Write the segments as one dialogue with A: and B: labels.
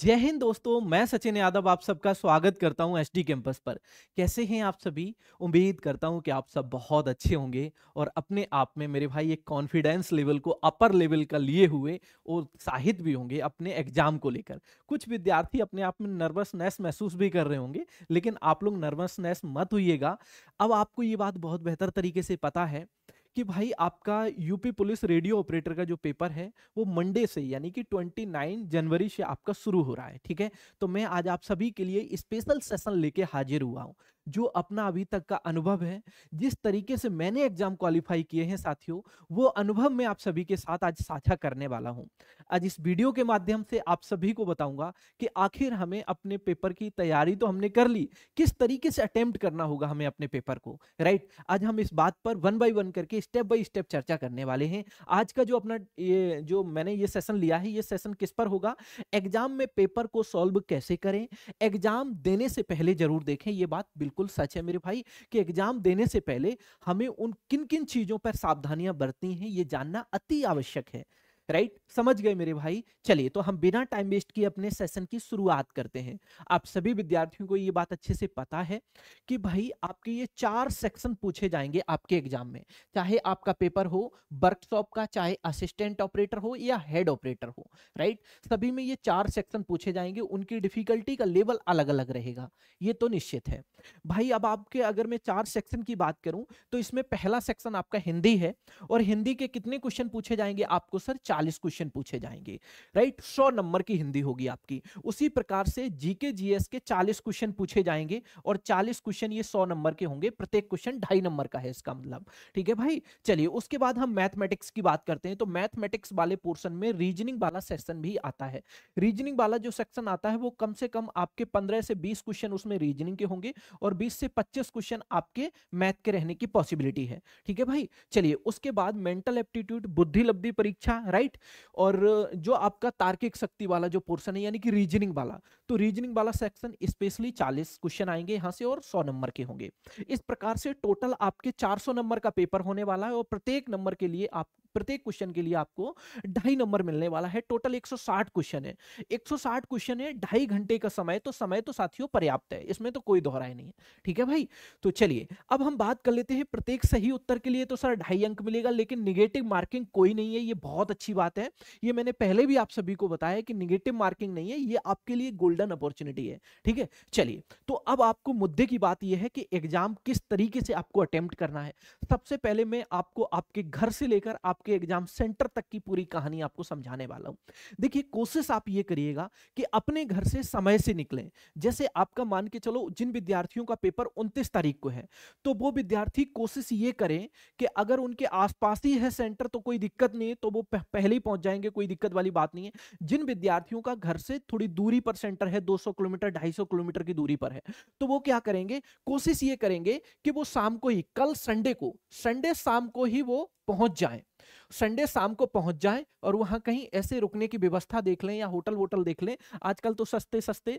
A: जय हिंद दोस्तों मैं सचिन यादव आप सबका स्वागत करता हूं एसडी कैंपस पर कैसे हैं आप सभी उम्मीद करता हूं कि आप सब बहुत अच्छे होंगे और अपने आप में मेरे भाई एक कॉन्फिडेंस लेवल को अपर लेवल का लिए हुए और उत्साहित भी होंगे अपने एग्जाम को लेकर कुछ विद्यार्थी अपने आप में नर्वसनेस महसूस भी कर रहे होंगे लेकिन आप लोग नर्वसनेस मत हुईगा अब आपको ये बात बहुत बेहतर तरीके से पता है कि भाई आपका यूपी पुलिस रेडियो ऑपरेटर का जो पेपर है वो मंडे से यानी कि 29 जनवरी से आपका शुरू हो रहा है ठीक है तो मैं आज आप सभी के लिए स्पेशल सेशन लेके हाजिर हुआ हूँ जो अपना अभी तक का अनुभव है जिस तरीके से मैंने एग्जाम क्वालिफाई किए हैं साथियों वो अनुभव मैं आप सभी के साथ आज साझा करने वाला हूं आज इस वीडियो के माध्यम से आप सभी को बताऊंगा कि आखिर हमें अपने पेपर की तैयारी तो हमने कर ली किस तरीके से अटेम्प्ट करना होगा हमें अपने पेपर को राइट आज हम इस बात पर वन बाई वन करके स्टेप बाई स्टेप चर्चा करने वाले हैं आज का जो अपना ये जो मैंने ये सेशन लिया है ये सेशन किस पर होगा एग्जाम में पेपर को सॉल्व कैसे करें एग्जाम देने से पहले जरूर देखें ये बात बिल्कुल बिल्कुल सच है मेरे भाई कि एग्जाम देने से पहले हमें उन किन किन चीजों पर सावधानियां बरतनी है ये जानना अति आवश्यक है राइट right? समझ गए मेरे भाई चलिए तो हम बिना टाइम वेस्ट किए अपने सेशन की शुरुआत करते हैं आप सभी विद्यार्थियों को ये बात अच्छे से पता है कि भाई आपके ये चार सेक्शन पूछे जाएंगे आपके एग्जाम में चाहे आपका पेपर हो वर्कशॉप का चाहे असिस्टेंट ऑपरेटर हो या हेड ऑपरेटर हो राइट right? सभी में ये चार सेक्शन पूछे जाएंगे उनकी डिफिकल्टी का लेवल अलग अलग रहेगा ये तो निश्चित है भाई अब आपके अगर मैं चार सेक्शन की बात करूँ तो इसमें पहला सेक्शन आपका हिंदी है और हिंदी के कितने क्वेश्चन पूछे जाएंगे आपको सर चालीस क्वेश्चन पूछे जाएंगे राइट सौ नंबर की हिंदी होगी आपकी उसी प्रकार से जीके जीएस के चालीस क्वेश्चन पूछे जाएंगे और चालीस क्वेश्चन ये सौ नंबर के होंगे प्रत्येक क्वेश्चन ढाई नंबर का है इसका मतलब ठीक है भाई चलिए उसके बाद हम मैथमेटिक्स की बात करते हैं तो मैथमेटिक्स वाले पोर्सन में रीजनिंग वाला सेक्शन भी आता है रीजनिंग वाला जो सेक्शन आता है वो कम से कम आपके पंद्रह से बीस क्वेश्चन उसमें रीजनिंग के होंगे और बीस से पच्चीस क्वेश्चन आपके मैथ के रहने की पॉसिबिलिटी है ठीक है भाई चलिए उसके बाद मेंटल एप्टीट्यूड बुद्धि लब्धि परीक्षा राइट राइट और जो आपका तार्किक शक्ति वाला जो पोर्सन है यानी कि रीजनिंग वाला तो रीजनिंग वाला सेक्शन स्पेशली 40 क्वेश्चन आएंगे यहाँ से और 100 नंबर के होंगे इस प्रकार से टोटल आपके 400 नंबर का पेपर होने वाला है और प्रत्येक नंबर के लिए आप प्रत्येक क्वेश्चन के लिए आपको ढाई नंबर मिलने वाला है टोटल 160 क्वेश्चन है 160 क्वेश्चन है ढाई घंटे का समय तो समय तो साथियों पर्याप्त है इसमें तो कोई दोहराए नहीं है ठीक है भाई तो चलिए अब हम बात कर लेते हैं प्रत्येक सही उत्तर के लिए तो सर ढाई अंक मिलेगा लेकिन निगेटिव मार्किंग कोई नहीं है ये बहुत अच्छी अच्छी बात है ये मैंने पहले भी आप सभी को बताया कि निगेटिव मार्किंग नहीं है ये आपके लिए गोल्डन अपॉर्चुनिटी है ठीक है चलिए तो अब आपको मुद्दे की बात यह है कि एग्जाम किस तरीके से आपको अटेम्प्ट करना है सबसे पहले मैं आपको आपके घर से लेकर आपके एग्जाम सेंटर तक की पूरी कहानी आपको समझाने वाला हूँ देखिए कोशिश आप ये करिएगा कि अपने घर से समय से निकलें जैसे आपका मान के चलो जिन विद्यार्थियों का पेपर उनतीस तारीख को है तो वो विद्यार्थी कोशिश ये करें कि अगर उनके आसपास ही है सेंटर तो कोई दिक्कत नहीं है तो वो पह, पह, पहले ही पहुंच जाएंगे कोई दिक्कत वाली बात नहीं है जिन विद्यार्थियों का घर से थोड़ी दूरी पर सेंटर है 200 किलोमीटर 250 किलोमीटर की दूरी पर है तो वो क्या करेंगे कोशिश ये करेंगे कि वो शाम को ही कल संडे को संडे शाम को ही वो पहुंच जाए संडे शाम को पहुंच जाए और वहां कहीं ऐसे रुकने की व्यवस्था देख लें या होटल वोटल देख लें आजकल तो सस्ते सस्ते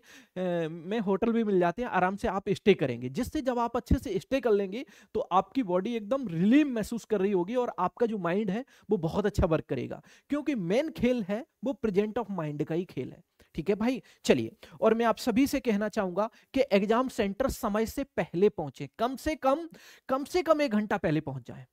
A: में होटल भी मिल जाते हैं आराम से आप स्टे करेंगे जिससे जब आप अच्छे से स्टे कर लेंगे तो आपकी बॉडी एकदम रिलीव महसूस कर रही होगी और आपका जो माइंड है वो बहुत अच्छा वर्क करेगा क्योंकि मेन खेल है वो प्रेजेंट ऑफ माइंड का ही खेल है ठीक है भाई चलिए और मैं आप सभी से कहना चाहूंगा कि एग्जाम सेंटर समय से पहले पहुंचे कम से कम कम से कम एक घंटा पहले पहुंच जाए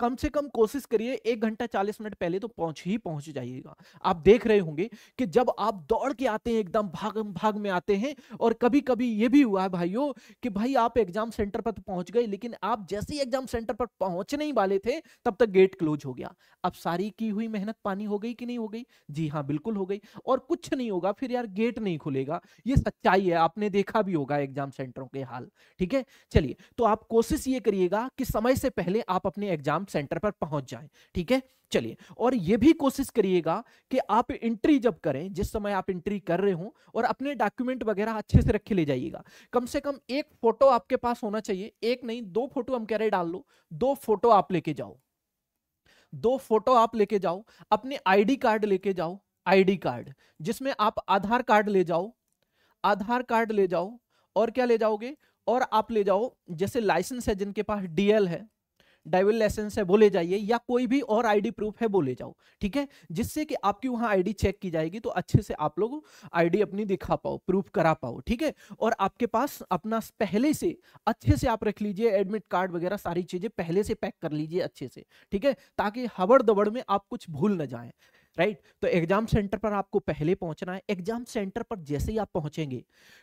A: कम से कम कोशिश करिए एक घंटा चालीस मिनट पहले तो पहुंच ही पहुंच जाइएगा आप देख रहे होंगे कि जब आप दौड़ के आते हैं एकदम भाग भाग में आते हैं और कभी कभी ये भी हुआ है भाइयों कि भाई आप एग्जाम सेंटर पर तो पहुंच गए लेकिन आप जैसे ही एग्जाम सेंटर पर पहुंचने ही वाले थे तब तक गेट क्लोज हो गया अब सारी की हुई मेहनत पानी हो गई कि नहीं हो गई जी हाँ बिल्कुल हो गई और कुछ नहीं होगा फिर यार गेट नहीं खुलेगा ये सच्चाई है आपने देखा भी होगा एग्जाम सेंटरों के हाल ठीक है चलिए तो आप कोशिश ये करिएगा कि समय से पहले आप अपने एग्जाम एग्जाम सेंटर पर पहुंच जाए ठीक है चलिए और यह भी कोशिश करिएगा कि आप एंट्री जब करें जिस समय आप एंट्री कर रहे हो और अपने डॉक्यूमेंट वगैरह अच्छे से रखे ले जाइएगा कम से कम एक फोटो आपके पास होना चाहिए एक नहीं दो फोटो हम कह रहे डाल लो दो फोटो आप लेके जाओ दो फोटो आप लेके जाओ अपने आईडी कार्ड लेके जाओ आईडी कार्ड जिसमें आप आधार कार्ड ले जाओ आधार कार्ड ले जाओ और क्या ले जाओगे और आप ले जाओ जैसे लाइसेंस है जिनके पास डीएल है ड्राइविंग लाइसेंस है बोले जाइए या कोई भी और आईडी प्रूफ है बोले जाओ ठीक है जिससे कि आपकी वहाँ आईडी चेक की जाएगी तो अच्छे से आप लोग आईडी अपनी दिखा पाओ प्रूफ करा पाओ ठीक है और आपके पास अपना पहले से अच्छे से आप रख लीजिए एडमिट कार्ड वगैरह सारी चीजें पहले से पैक कर लीजिए अच्छे से ठीक है ताकि हबड़ दबड़ में आप कुछ भूल ना जाए राइट तो एग्जाम सेंटर पर आपको पहले पहुंचना है एग्जाम सेंटर पर जैसे ही आप पहुंचेंगे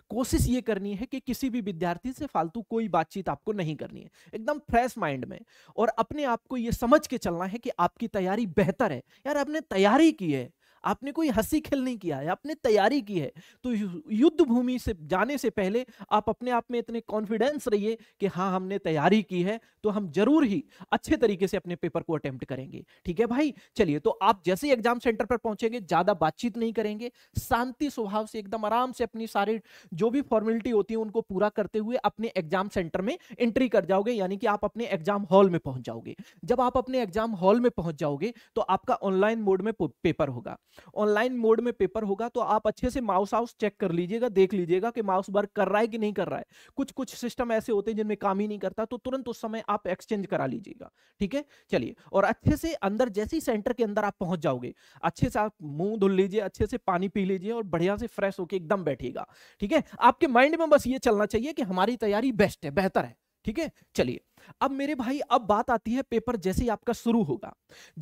A: कोशिश ये करनी है कि किसी भी विद्यार्थी से फालतू कोई बातचीत आपको नहीं करनी है एकदम फ्रेश माइंड में और अपने आप को ये समझ के चलना है कि आपकी तैयारी बेहतर है यार आपने तैयारी की है आपने कोई हंसी खेल नहीं किया है आपने तैयारी की है तो युद्ध भूमि से जाने से पहले आप अपने आप में इतने कॉन्फिडेंस रहिए कि हाँ हमने तैयारी की है तो हम जरूर ही अच्छे तरीके से अपने पेपर को अटेम्प्ट करेंगे ठीक है भाई चलिए तो आप जैसे ही एग्जाम सेंटर पर पहुंचेंगे ज्यादा बातचीत नहीं करेंगे शांति स्वभाव से एकदम आराम से अपनी सारी जो भी फॉर्मेलिटी होती है उनको पूरा करते हुए अपने एग्जाम सेंटर में एंट्री कर जाओगे यानी कि आप अपने एग्जाम हॉल में पहुंच जाओगे जब आप अपने एग्जाम हॉल में पहुंच जाओगे तो आपका ऑनलाइन मोड में पेपर होगा ऑनलाइन मोड में पेपर होगा तो आप अच्छे से माउस हाउस चेक कर लीजिएगा देख लीजिएगा कि माउस वर्क कर रहा है कि नहीं कर रहा है कुछ कुछ सिस्टम ऐसे होते हैं जिनमें काम ही नहीं करता तो तुरंत उस समय आप एक्सचेंज करा लीजिएगा ठीक है चलिए और अच्छे से अंदर जैसे ही सेंटर के अंदर आप पहुंच जाओगे अच्छे से आप मुंह धुल लीजिए अच्छे से पानी पी लीजिए और बढ़िया से फ्रेश होकर एकदम बैठिएगा ठीक है आपके माइंड में बस ये चलना चाहिए कि हमारी तैयारी बेस्ट है बेहतर है ठीक है चलिए अब मेरे भाई अब बात आती है पेपर जैसे ही आपका शुरू होगा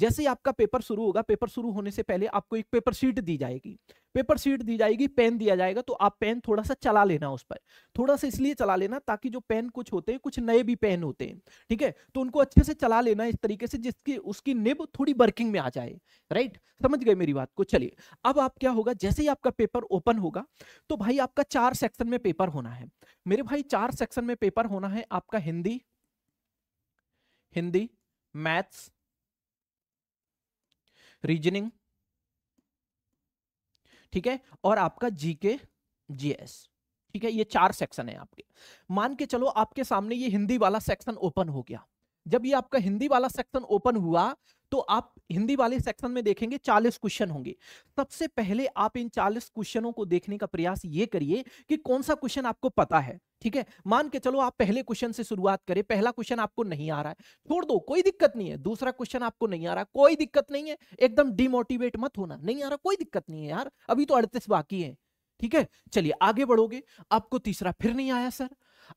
A: जैसे ही आपका पेपर शुरू होगा पेपर शुरू होने से पहले आपको एक पेपर शीट दी जाएगी पेपर शीट दी जाएगी पेन दिया जाएगा तो आप पेन थोड़ा सा चला लेना उस पर थोड़ा सा इसलिए चला लेना ताकि जो पेन कुछ होते हैं कुछ नए भी पेन होते हैं ठीक है तो उनको अच्छे से चला लेना इस तरीके से जिसकी उसकी निब थोड़ी वर्किंग में आ जाए राइट समझ गए मेरी बात को चलिए अब आप क्या होगा जैसे ही आपका पेपर ओपन होगा तो भाई आपका चार सेक्शन में पेपर होना है मेरे भाई चार सेक्शन में पेपर होना है आपका हिंदी हिंदी मैथ्स रीजनिंग ठीक है और आपका जीके जीएस ठीक है ये चार सेक्शन है आपके मान के चलो आपके सामने ये हिंदी वाला सेक्शन ओपन हो गया जब ये आपका हिंदी वाला सेक्शन ओपन हुआ तो आप हिंदी वाले सेक्शन में देखेंगे 40 क्वेश्चन होंगे सबसे पहले आप इन 40 क्वेश्चनों को देखने का प्रयास ये करिए कि कौन सा क्वेश्चन आपको पता है ठीक है मान के चलो आप पहले क्वेश्चन से शुरुआत करें पहला क्वेश्चन आपको नहीं आ रहा है छोड़ दो कोई दिक्कत नहीं है दूसरा क्वेश्चन आपको नहीं आ रहा कोई दिक्कत नहीं है एकदम डिमोटिवेट मत होना नहीं आ रहा कोई दिक्कत नहीं है यार अभी तो अड़तीस बाकी है ठीक है चलिए आगे बढ़ोगे आपको तीसरा फिर नहीं आया सर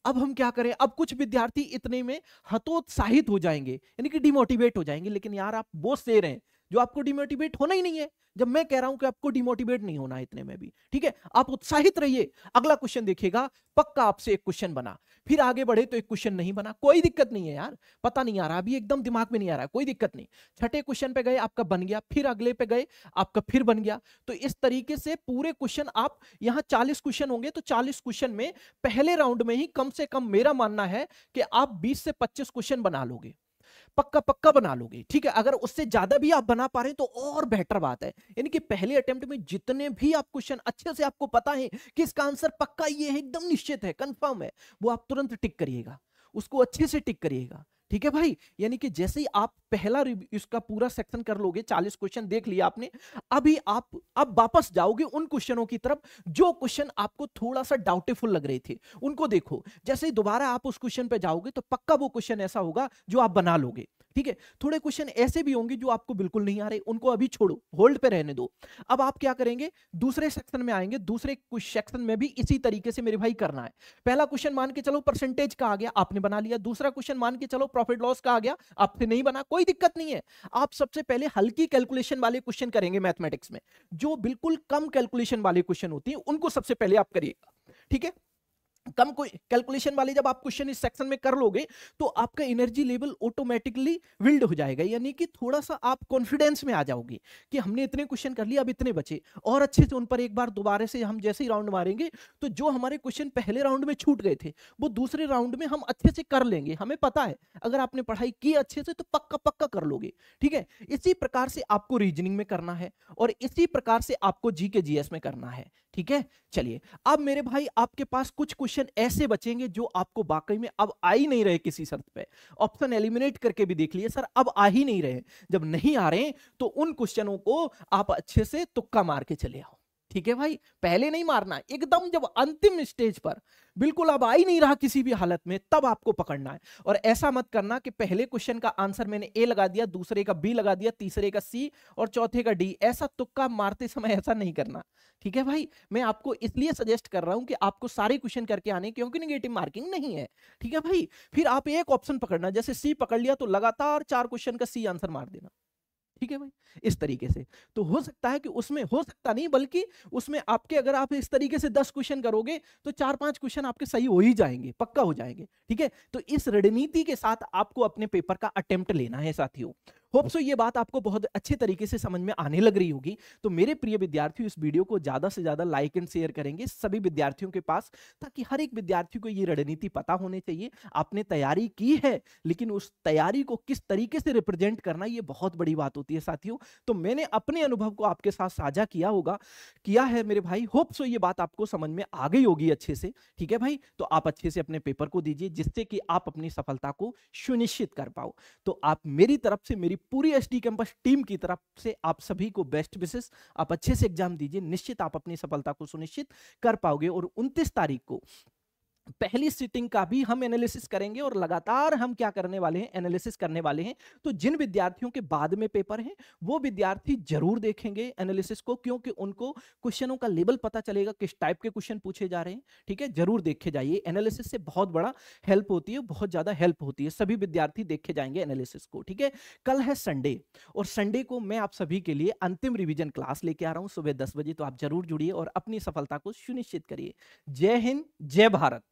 A: अब हम क्या करें अब कुछ विद्यार्थी इतने में हतोत्साहित हो जाएंगे यानी कि डिमोटिवेट हो जाएंगे लेकिन यार आप बोझ शेर रहे हैं जो आपको डिमोटिवेट होना ही नहीं है जब मैं कह रहा हूं कि आपको डिमोटिवेट नहीं होना इतने में भी ठीक है आप उत्साहित रहिए अगला क्वेश्चन देखिएगा पक्का आपसे एक क्वेश्चन बना फिर आगे बढ़े तो एक क्वेश्चन नहीं बना कोई दिक्कत नहीं है यार पता नहीं आ रहा अभी एकदम दिमाग में नहीं आ रहा कोई दिक्कत नहीं छठे क्वेश्चन पे गए आपका बन गया फिर अगले पे गए आपका फिर बन गया तो इस तरीके से पूरे क्वेश्चन आप यहाँ चालीस क्वेश्चन होंगे तो चालीस क्वेश्चन में पहले राउंड में ही कम से कम मेरा मानना है कि आप बीस से पच्चीस क्वेश्चन बना लोगे पक्का पक्का बना लोगे ठीक है अगर उससे ज्यादा भी आप बना पा रहे हैं तो और बेहतर बात है यानी कि पहले अटेम्प्ट में जितने भी आप क्वेश्चन अच्छे से आपको पता है कि इसका आंसर पक्का ये है एकदम निश्चित है कंफर्म है वो आप तुरंत टिक करिएगा उसको अच्छे से टिक करिएगा ठीक है भाई यानी कि जैसे ही आप पहला इसका पूरा सेक्शन कर लोगे चालीस क्वेश्चन देख लिया आपने अभी आप अब वापस जाओगे उन क्वेश्चनों की तरफ जो क्वेश्चन आपको थोड़ा सा डाउटेफुल लग रहे थे उनको देखो जैसे ही दोबारा आप उस क्वेश्चन पे जाओगे तो पक्का वो क्वेश्चन ऐसा होगा जो आप बना लोगे ठीक है थोड़े क्वेश्चन ऐसे भी होंगे जो आपको बिल्कुल नहीं आ रहे उनको अभी छोड़ो होल्ड पे रहने दो अब आप क्या करेंगे दूसरे सेक्शन में आएंगे दूसरे सेक्शन में भी इसी तरीके से मेरे भाई करना है पहला क्वेश्चन मान के चलो परसेंटेज का आ गया आपने बना लिया दूसरा क्वेश्चन मान के चलो प्रॉफिट लॉस का आ गया आपने नहीं बना कोई दिक्कत नहीं है आप सबसे पहले हल्की कैलकुलेशन वाले क्वेश्चन करेंगे मैथमेटिक्स में जो बिल्कुल कम कैलकुलेशन वाले क्वेश्चन होती है उनको सबसे पहले आप करिएगा ठीक है कम कोई कैलकुलेशन वाले जब आप क्वेश्चन इस सेक्शन में कर लोगे तो आपका एनर्जी लेवल ऑटोमेटिकली विल्ड हो जाएगा यानी कि थोड़ा सा आप कॉन्फिडेंस में आ जाओगे कि हमने इतने क्वेश्चन कर लिया अब इतने बचे और अच्छे से उन पर एक बार दोबारा से हम जैसे ही राउंड मारेंगे तो जो हमारे क्वेश्चन पहले राउंड में छूट गए थे वो दूसरे राउंड में हम अच्छे से कर लेंगे हमें पता है अगर आपने पढ़ाई की अच्छे से तो पक्का पक्का कर लोगे ठीक है इसी प्रकार से आपको रीजनिंग में करना है और इसी प्रकार से आपको जी के जी में करना है ठीक है चलिए अब मेरे भाई आपके पास कुछ क्वेश्चन ऐसे बचेंगे जो आपको वाकई में अब आ ही नहीं रहे किसी शर्त पे ऑप्शन एलिमिनेट करके भी देख लिए सर अब आ ही नहीं रहे जब नहीं आ रहे तो उन क्वेश्चनों को आप अच्छे से तुक्का मार के चले आओ ठीक है भाई पहले नहीं मारना एकदम जब अंतिम स्टेज पर बिल्कुल अब आ ही नहीं रहा किसी भी हालत में तब आपको पकड़ना है और ऐसा मत करना कि पहले क्वेश्चन का आंसर मैंने ए लगा दिया दूसरे का बी लगा दिया तीसरे का सी और चौथे का डी ऐसा तुक्का मारते समय ऐसा नहीं करना ठीक है भाई मैं आपको इसलिए सजेस्ट कर रहा हूं कि आपको सारे क्वेश्चन करके आने क्योंकि निगेटिव मार्किंग नहीं है ठीक है भाई फिर आप एक ऑप्शन पकड़ना जैसे सी पकड़ लिया तो लगातार चार क्वेश्चन का सी आंसर मार देना ठीक है भाई इस तरीके से तो हो सकता है कि उसमें हो सकता नहीं बल्कि उसमें आपके अगर आप इस तरीके से दस क्वेश्चन करोगे तो चार पांच क्वेश्चन आपके सही हो ही जाएंगे पक्का हो जाएंगे ठीक है तो इस रणनीति के साथ आपको अपने पेपर का अटेम्प्ट लेना है साथियों होप सो ये बात आपको बहुत अच्छे तरीके से समझ में आने लग रही होगी तो मेरे प्रिय विद्यार्थी इस वीडियो को ज्यादा से ज्यादा लाइक एंड शेयर करेंगे सभी विद्यार्थियों के पास ताकि हर एक विद्यार्थी को ये रणनीति पता होनी चाहिए आपने तैयारी की है लेकिन उस तैयारी को किस तरीके से रिप्रेजेंट करना ये बहुत बड़ी बात होती है साथियों तो मैंने अपने अनुभव को आपके साथ साझा किया होगा किया है मेरे भाई होप सो ये बात आपको समझ में आ गई होगी अच्छे से ठीक है भाई तो आप अच्छे से अपने पेपर को दीजिए जिससे कि आप अपनी सफलता को सुनिश्चित कर पाओ तो आप मेरी तरफ से मेरी पूरी एस डी कैंपस टीम की तरफ से आप सभी को बेस्ट विशेष आप अच्छे से एग्जाम दीजिए निश्चित आप अपनी सफलता को सुनिश्चित कर पाओगे और उनतीस तारीख को पहली सिटिंग का भी हम एनालिसिस करेंगे और लगातार हम क्या करने वाले हैं एनालिसिस करने वाले हैं तो जिन विद्यार्थियों के बाद में पेपर हैं वो विद्यार्थी जरूर देखेंगे एनालिसिस को क्योंकि उनको क्वेश्चनों का लेवल पता चलेगा किस टाइप के क्वेश्चन पूछे जा रहे हैं ठीक है जरूर देखे जाइए एनालिसिस से बहुत बड़ा हेल्प होती है बहुत ज़्यादा हेल्प होती है सभी विद्यार्थी देखे जाएंगे एनालिसिस को ठीक है कल है संडे और संडे को मैं आप सभी के लिए अंतिम रिविजन क्लास लेके आ रहा हूँ सुबह दस बजे तो आप जरूर जुड़िए और अपनी सफलता को सुनिश्चित करिए जय हिंद जय भारत